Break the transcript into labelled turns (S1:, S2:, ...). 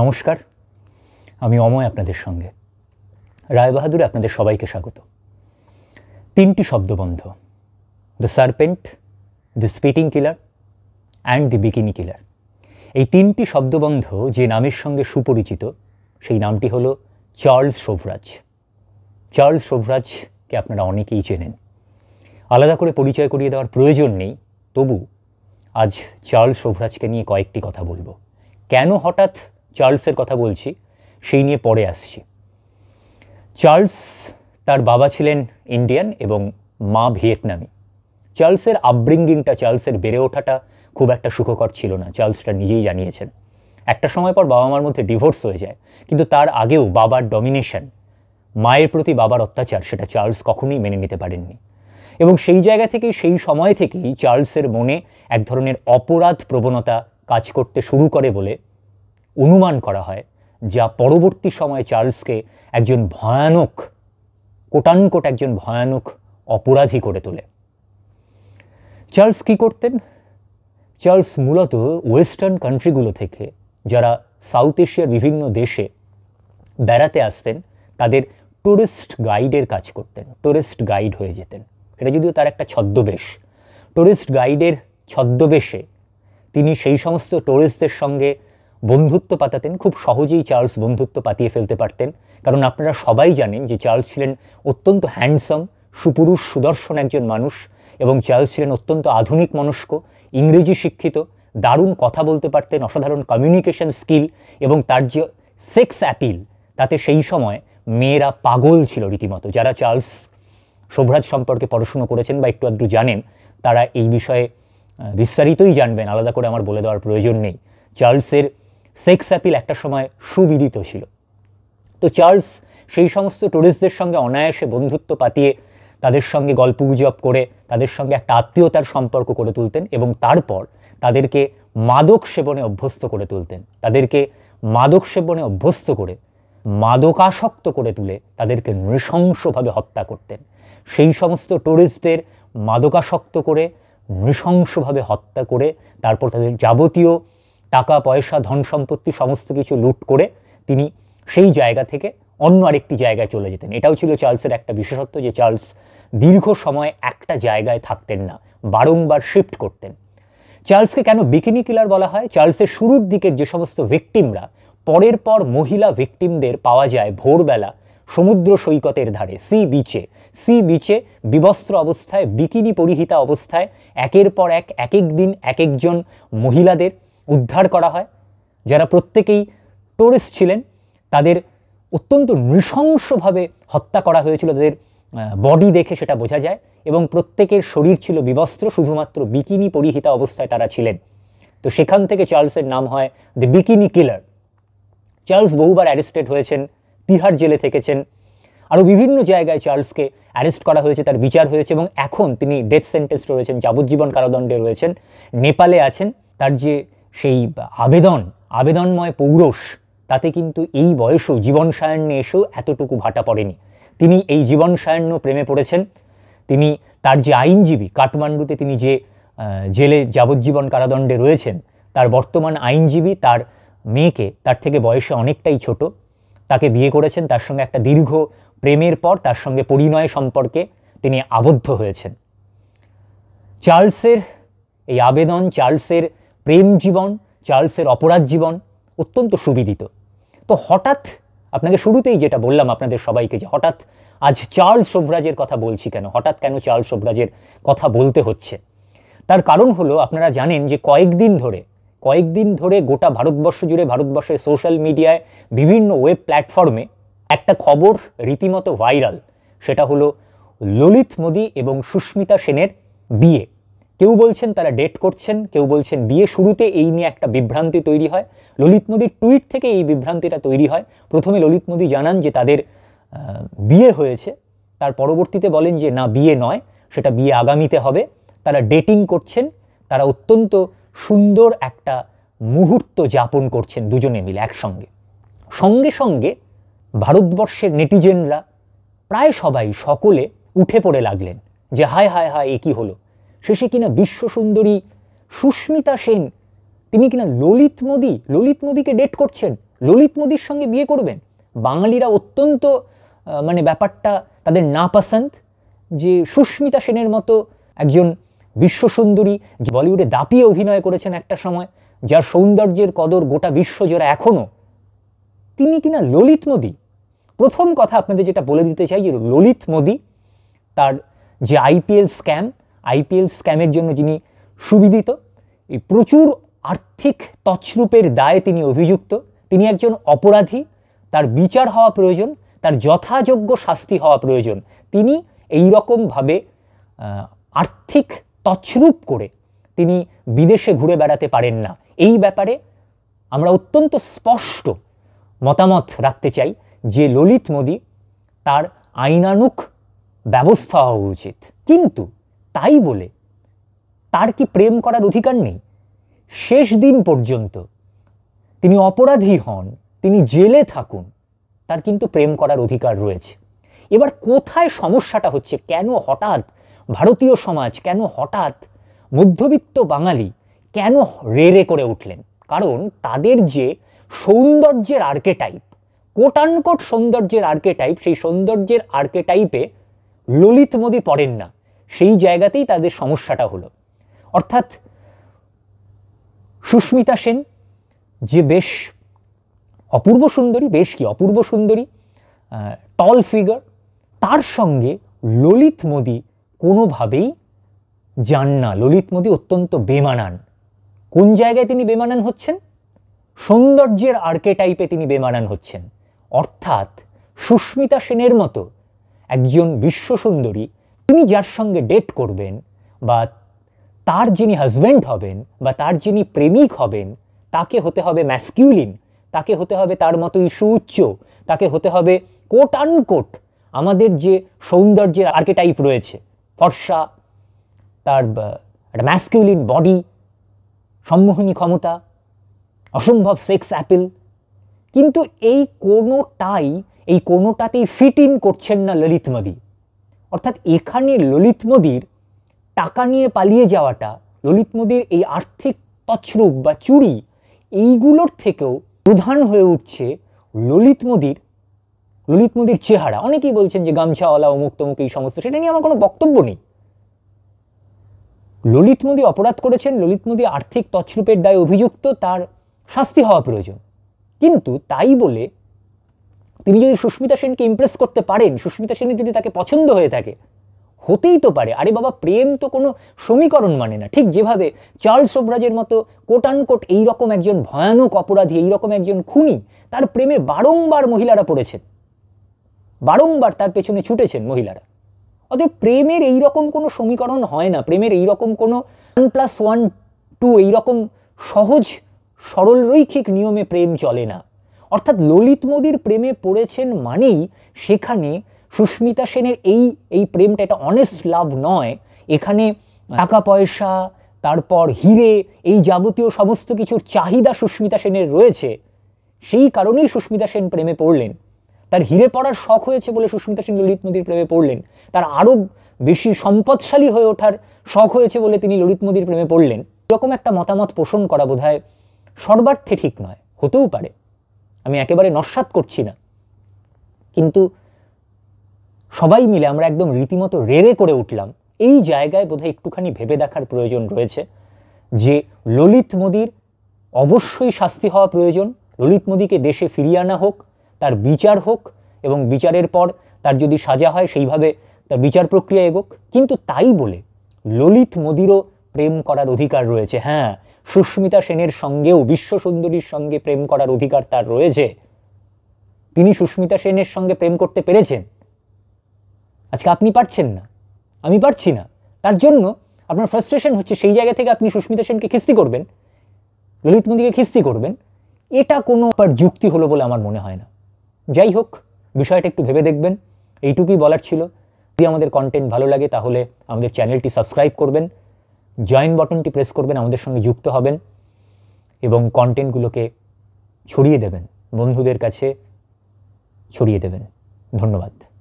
S1: নমস্কার আমি অময় আপনাদের সঙ্গে রায়বাহাদুরে আপনাদের সবাইকে স্বাগত তিনটি শব্দবন্ধ the serpent the spitting killer and the bikini killer এই তিনটি শব্দবন্ধ যে নামের সঙ্গে সুপরিচিত সেই নামটি হলো চার্লস শোভরাজ চার্লস শোভরাজকে আপনারা অনেকেই চেনেন আলাদা করে পরিচয় করিয়ে দেওয়ার প্রয়োজন নেই তবু আজ চার্লস শোভরাজকে নিয়ে কয়েকটি কথা বলবো কেন হঠাৎ চার্লসের কথা বলছি সেই নিয়ে পরে আসছি চার্লস তার বাবা ছিলেন ইন্ডিয়ান এবং মা ভিয়েতনামি চার্লসের আপব্রিঙ্গিংটা চার্লসের বেড়ে ওঠাটা খুব একটা সুখকর ছিল না চার্লসটা নিজেই জানিয়েছেন একটা সময় পর বাবা মার মধ্যে ডিভোর্স হয়ে যায় কিন্তু তার আগেও বাবার ডমিনেশন মায়ের প্রতি বাবার অত্যাচার সেটা চার্লস কখনোই মেনে নিতে পারেননি এবং সেই জায়গা থেকে সেই সময় থেকেই চার্লসের মনে এক ধরনের অপরাধ প্রবণতা কাজ করতে শুরু করে বলে অনুমান করা হয় যা পরবর্তী সময়ে চার্লসকে একজন ভয়ানক কোটানকোট একজন ভয়ানক অপরাধী করে তোলে চার্লস কি করতেন চার্লস মূলত ওয়েস্টার্ন কান্ট্রিগুলো থেকে যারা সাউথ এশিয়ার বিভিন্ন দেশে বেড়াতে আসতেন তাদের টুরিস্ট গাইডের কাজ করতেন টুরিস্ট গাইড হয়ে যেতেন এটা যদিও তার একটা ছদ্মবেশ টুরিস্ট গাইডের ছদ্মবেশে তিনি সেই সমস্ত টুরিস্টদের সঙ্গে বন্ধুত্ব পাতাতেন খুব সহজেই চার্লস বন্ধুত্ব পাতিয়ে ফেলতে পারতেন কারণ আপনারা সবাই জানেন যে চার্লস ছিলেন অত্যন্ত হ্যান্ডসাম সুপুরুষ সুদর্শন একজন মানুষ এবং চার্লস ছিলেন অত্যন্ত আধুনিক মনস্ক ইংরেজি শিক্ষিত দারুণ কথা বলতে পারতেন অসাধারণ কমিউনিকেশন স্কিল এবং তার যে সেক্স অ্যাপিল তাতে সেই সময় মেয়েরা পাগল ছিল রীতিমতো যারা চার্লস সৌভ্রাজ সম্পর্কে পড়াশুনো করেছেন বা একটু আধটু জানেন তারা এই বিষয়ে বিস্তারিতই জানবেন আলাদা করে আমার বলে দেওয়ার প্রয়োজন নেই চার্লসের সেক্স অ্যাপিল একটা সময় সুবিদিত ছিল তো চার্লস সেই সমস্ত টুরিস্টদের সঙ্গে অনায়াসে বন্ধুত্ব পাতিয়ে তাদের সঙ্গে গল্প গুজব করে তাদের সঙ্গে একটা আত্মীয়তার সম্পর্ক করে তুলতেন এবং তারপর তাদেরকে মাদক সেবনে অভ্যস্ত করে তুলতেন তাদেরকে মাদক সেবনে অভ্যস্ত করে মাদকাসক্ত করে তুলে তাদেরকে নৃশংসভাবে হত্যা করতেন সেই সমস্ত টুরিস্টদের মাদকাসক্ত করে নৃশংসভাবে হত্যা করে তারপর তাদের যাবতীয় টাকা পয়সা ধন সম্পত্তি সমস্ত কিছু লুট করে তিনি সেই জায়গা থেকে অন্য আরেকটি জায়গায় চলে যেতেন এটাও ছিল চার্লসের একটা বিশেষত্ব যে চার্লস দীর্ঘ সময় একটা জায়গায় থাকতেন না বারংবার শিফট করতেন চার্লসকে কেন বিকিনি কিলার বলা হয় চার্লসের শুরুর দিকের যে সমস্ত ভিকটিমরা পরের পর মহিলা ভিকটিমদের পাওয়া যায় ভোরবেলা সমুদ্র সৈকতের ধারে সি বিচে সি বিচে বিবস্ত্র অবস্থায় বিকিনি পরিহিতা অবস্থায় একের পর এক এক এক দিন এক একজন মহিলাদের উদ্ধার করা হয় যারা প্রত্যেকেই টোরিস্ট ছিলেন তাদের অত্যন্ত নৃশংসভাবে হত্যা করা হয়েছিল তাদের বডি দেখে সেটা বোঝা যায় এবং প্রত্যেকের শরীর ছিল বিবস্ত্র শুধুমাত্র বিকিনি পরিহিতা অবস্থায় তারা ছিলেন তো সেখান থেকে চার্লসের নাম হয় দ্য বিকিনি কিলার চার্লস বহুবার অ্যারেস্টেড হয়েছেন তিহার জেলে থেকেছেন আরও বিভিন্ন জায়গায় চার্লসকে অ্যারেস্ট করা হয়েছে তার বিচার হয়েছে এবং এখন তিনি ডেথ সেন্টেন্স রয়েছেন যাবজ্জীবন কারাদণ্ডে রয়েছেন নেপালে আছেন তার যে সেই আবেদন আবেদনময় পৌরষ তাতে কিন্তু এই বয়সেও জীবন এসেও এতটুকু ভাটা পড়েনি তিনি এই জীবন প্রেমে পড়েছেন তিনি তার যে আইনজীবী কাঠমান্ডুতে তিনি যে জেলে যাবজ্জীবন কারাদণ্ডে রয়েছেন তার বর্তমান আইনজীবী তার মেয়েকে তার থেকে বয়সে অনেকটাই ছোট তাকে বিয়ে করেছেন তার সঙ্গে একটা দীর্ঘ প্রেমের পর তার সঙ্গে পরিণয় সম্পর্কে তিনি আবদ্ধ হয়েছেন চার্লসের এই আবেদন চার্লসের প্রেম জীবন চার্লসের অপরাধ জীবন অত্যন্ত সুবিদিত তো হঠাৎ আপনাকে শুরুতেই যেটা বললাম আপনাদের সবাইকে যে হঠাৎ আজ চার্লস সোভরাজের কথা বলছি কেন হঠাৎ কেন চার্লস সোভরাজের কথা বলতে হচ্ছে তার কারণ হলো আপনারা জানেন যে কয়েকদিন ধরে কয়েকদিন ধরে গোটা ভারতবর্ষ জুড়ে ভারতবর্ষের সোশ্যাল মিডিয়ায় বিভিন্ন ওয়েব প্ল্যাটফর্মে একটা খবর রীতিমতো ভাইরাল সেটা হলো ললিত মোদি এবং সুস্মিতা সেনের বিয়ে কেউ বলছেন তারা ডেট করছেন কেউ বলছেন বিয়ে শুরুতে এই নিয়ে একটা বিভ্রান্তি তৈরি হয় ললিত মোদীর টুইট থেকে এই বিভ্রান্তিটা তৈরি হয় প্রথমে ললিত মোদী জানান যে তাদের বিয়ে হয়েছে তার পরবর্তীতে বলেন যে না বিয়ে নয় সেটা বিয়ে আগামীতে হবে তারা ডেটিং করছেন তারা অত্যন্ত সুন্দর একটা মুহূর্ত যাপন করছেন দুজনে মিলে একসঙ্গে সঙ্গে সঙ্গে ভারতবর্ষের নেটিজেনরা প্রায় সবাই সকলে উঠে পড়ে লাগলেন যে হায় হায় হায় এ কী হলো শেষে কিনা বিশ্ব সুন্দরী সুস্মিতা সেন তিনি কিনা ললিত মোদি ললিত মোদিকে ডেট করছেন ললিত মোদির সঙ্গে বিয়ে করবেন বাঙালিরা অত্যন্ত মানে ব্যাপারটা তাদের পাসান্ত যে সুস্মিতা সেনের মতো একজন বিশ্বসুন্দরী বলিউডে দাপিয়ে অভিনয় করেছেন একটা সময় যার সৌন্দর্যের কদর গোটা বিশ্ব জোড়া এখনও তিনি কিনা ললিত মোদি প্রথম কথা আপনাদের যেটা বলে দিতে চাই যে ললিত মোদি তার যে আইপিএল স্ক্যাম আইপিএল স্ক্যামের জন্য যিনি সুবিদিত এই প্রচুর আর্থিক তছরূপের দায়ে তিনি অভিযুক্ত তিনি একজন অপরাধী তার বিচার হওয়া প্রয়োজন তার যথাযোগ্য শাস্তি হওয়া প্রয়োজন তিনি এই রকমভাবে আর্থিক তছরূপ করে তিনি বিদেশে ঘুরে বেড়াতে পারেন না এই ব্যাপারে আমরা অত্যন্ত স্পষ্ট মতামত রাখতে চাই যে ললিত মোদী তার আইনানুক ব্যবস্থা হওয়া উচিত কিন্তু তাই বলে তার কি প্রেম করার অধিকার নেই শেষ দিন পর্যন্ত তিনি অপরাধী হন তিনি জেলে থাকুন তার কিন্তু প্রেম করার অধিকার রয়েছে এবার কোথায় সমস্যাটা হচ্ছে কেন হঠাৎ ভারতীয় সমাজ কেন হঠাৎ মধ্যবিত্ত বাঙালি কেন রেড়ে করে উঠলেন কারণ তাদের যে সৌন্দর্যের আর্কেটাইপ কোটানকোট সৌন্দর্যের আর্কেটাইপ সেই সৌন্দর্যের আর্কেটাইপে ললিত মোদী পড়েন না সেই জায়গাতেই তাদের সমস্যাটা হলো অর্থাৎ সুস্মিতা সেন যে বেশ অপূর্ব সুন্দরী বেশ কি অপূর্ব সুন্দরী টল ফিগার তার সঙ্গে ললিত মোদী কোনোভাবেই যান না ললিত মোদী অত্যন্ত বেমানান কোন জায়গায় তিনি বেমানান হচ্ছেন সৌন্দর্যের আর্কে টাইপে তিনি বেমানান হচ্ছেন অর্থাৎ সুস্মিতা সেনের মতো একজন বিশ্বসুন্দরী তিনি যার সঙ্গে ডেট করবেন বা তার যিনি হাজব্যান্ড হবেন বা তার যিনি প্রেমিক হবেন তাকে হতে হবে ম্যাসকিউলিন তাকে হতে হবে তার মতোই উচ্চ তাকে হতে হবে কোট আনকোট আমাদের যে সৌন্দর্যের আর্কেটাইপ রয়েছে ফর্সা তার একটা ম্যাসকিউলিন বডি সম্মোহনী ক্ষমতা অসম্ভব সেক্স অ্যাপেল কিন্তু এই কোনোটাই এই কোনোটাতেই ফিট ইন করছেন না ললিত অর্থাৎ এখানে ললিত মোদির টাকা নিয়ে পালিয়ে যাওয়াটা ললিত মোদির এই আর্থিক তছরূপ বা চুরি এইগুলোর থেকেও প্রধান হয়ে উঠছে ললিত মোদির ললিত মোদির চেহারা অনেকেই বলছেন যে গামছাওয়ালা অমুক তমুক এই সমস্ত সেটা নিয়ে আমার কোনো বক্তব্য নেই ললিত মোদী অপরাধ করেছেন ললিত মোদী আর্থিক তছরূপের দায়ে অভিযুক্ত তার শাস্তি হওয়া প্রয়োজন কিন্তু তাই বলে তিনি যদি সুস্মিতা সেনকে ইমপ্রেস করতে পারেন সুস্মিতা সেনের যদি তাকে পছন্দ হয়ে থাকে হতেই তো পারে আরে বাবা প্রেম তো কোনো সমীকরণ মানে না ঠিক যেভাবে চার্লস সোবরাজের মতো কোটানকোট এইরকম একজন ভয়ানক অপরাধী এইরকম একজন খুনি তার প্রেমে বারংবার মহিলারা পড়েছেন বারংবার তার পেছনে ছুটেছেন মহিলারা অতএব প্রেমের এইরকম কোনো সমীকরণ হয় না প্রেমের এইরকম কোনো ওয়ান প্লাস ওয়ান টু এইরকম সহজ সরলরৈখিক নিয়মে প্রেম চলে না অর্থাৎ ললিত মোদির প্রেমে পড়েছেন মানেই সেখানে সুস্মিতা সেনের এই এই প্রেমটা এটা অনেস্ট লাভ নয় এখানে টাকা পয়সা তারপর হিরে এই যাবতীয় সমস্ত কিছুর চাহিদা সুস্মিতা সেনের রয়েছে সেই কারণেই সুস্মিতা সেন প্রেমে পড়লেন তার হিরে পড়ার শখ হয়েছে বলে সুস্মিতা সেন ললিত মোদির প্রেমে পড়লেন তার আরও বেশি সম্পদশালী হয়ে ওঠার শখ হয়েছে বলে তিনি ললিত মোদির প্রেমে পড়লেন এরকম একটা মতামত পোষণ করা বোধ হয় সর্বার্থে ঠিক নয় হতেও পারে আমি একেবারে নস্বাত করছি না কিন্তু সবাই মিলে আমরা একদম রীতিমতো রেড়ে করে উঠলাম এই জায়গায় বোধহয় একটুখানি ভেবে দেখার প্রয়োজন রয়েছে যে ললিত মোদির অবশ্যই শাস্তি হওয়া প্রয়োজন ললিত মোদিকে দেশে ফিরিয়ে আনা হোক তার বিচার হোক এবং বিচারের পর তার যদি সাজা হয় সেইভাবে তার বিচার প্রক্রিয়া এগোক কিন্তু তাই বলে ললিত মোদিরও প্রেম করার অধিকার রয়েছে হ্যাঁ সুস্মিতা সেনের সঙ্গেও বিশ্ব সুন্দরীর সঙ্গে প্রেম করার অধিকার তার রয়েছে তিনি সুস্মিতা সেনের সঙ্গে প্রেম করতে পেরেছেন আজকে আপনি পারছেন না আমি পারছি না তার জন্য আপনার ফ্রাস্ট্রেশন হচ্ছে সেই জায়গা থেকে আপনি সুস্মিতা সেনকে খিস্তি করবেন ললিত মোদীকে খিস্তি করবেন এটা কোনো আবার যুক্তি হলো বলে আমার মনে হয় না যাই হোক বিষয়টা একটু ভেবে দেখবেন এইটুকুই বলার ছিল যদি আমাদের কন্টেন্ট ভালো লাগে তাহলে আমাদের চ্যানেলটি সাবস্ক্রাইব করবেন জয়েন বটনটি প্রেস করবেন আমাদের সঙ্গে যুক্ত হবেন এবং কন্টেন্টগুলোকে ছড়িয়ে দেবেন বন্ধুদের কাছে ছড়িয়ে দেবেন ধন্যবাদ